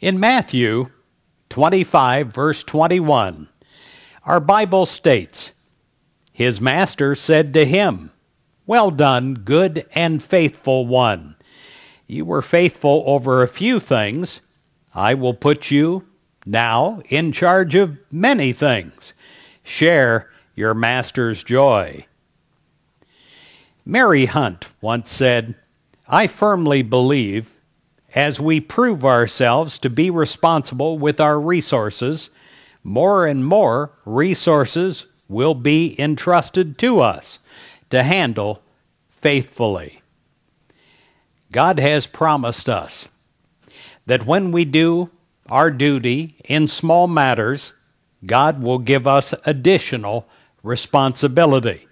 In Matthew 25, verse 21, our Bible states, His master said to him, Well done, good and faithful one. You were faithful over a few things. I will put you now in charge of many things. Share your master's joy. Mary Hunt once said, I firmly believe as we prove ourselves to be responsible with our resources, more and more resources will be entrusted to us to handle faithfully. God has promised us that when we do our duty in small matters, God will give us additional responsibility.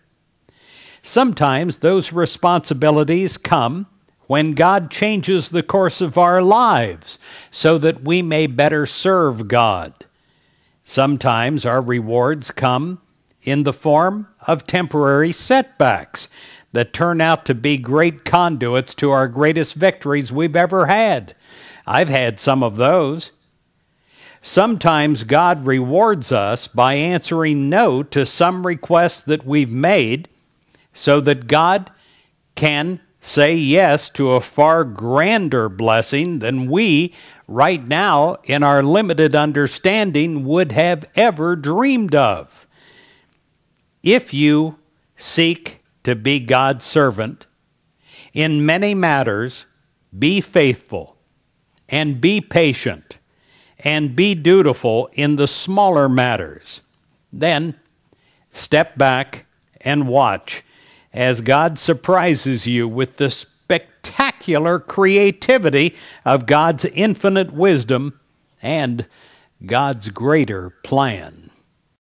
Sometimes those responsibilities come when God changes the course of our lives so that we may better serve God. Sometimes our rewards come in the form of temporary setbacks that turn out to be great conduits to our greatest victories we've ever had. I've had some of those. Sometimes God rewards us by answering no to some requests that we've made so that God can say yes to a far grander blessing than we, right now, in our limited understanding, would have ever dreamed of. If you seek to be God's servant, in many matters, be faithful and be patient and be dutiful in the smaller matters. Then step back and watch as God surprises you with the spectacular creativity of God's infinite wisdom and God's greater plan.